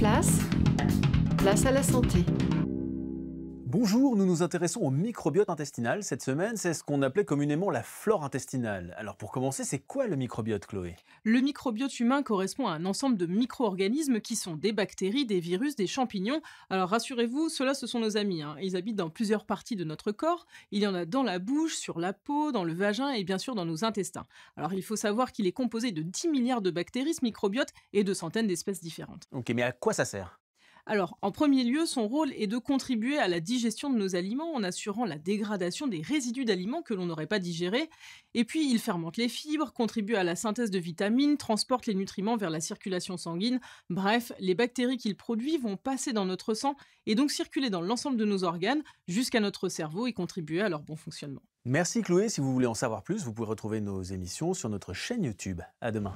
place, place à la santé. Bonjour, nous nous intéressons au microbiote intestinal cette semaine. C'est ce qu'on appelait communément la flore intestinale. Alors pour commencer, c'est quoi le microbiote, Chloé Le microbiote humain correspond à un ensemble de micro-organismes qui sont des bactéries, des virus, des champignons. Alors rassurez-vous, ceux-là, ce sont nos amis. Hein. Ils habitent dans plusieurs parties de notre corps. Il y en a dans la bouche, sur la peau, dans le vagin et bien sûr dans nos intestins. Alors il faut savoir qu'il est composé de 10 milliards de bactéries, ce microbiote, et de centaines d'espèces différentes. Ok, mais à quoi ça sert alors, en premier lieu, son rôle est de contribuer à la digestion de nos aliments en assurant la dégradation des résidus d'aliments que l'on n'aurait pas digérés. Et puis, il fermente les fibres, contribue à la synthèse de vitamines, transporte les nutriments vers la circulation sanguine. Bref, les bactéries qu'il produit vont passer dans notre sang et donc circuler dans l'ensemble de nos organes jusqu'à notre cerveau et contribuer à leur bon fonctionnement. Merci Chloé, si vous voulez en savoir plus, vous pouvez retrouver nos émissions sur notre chaîne YouTube. À demain.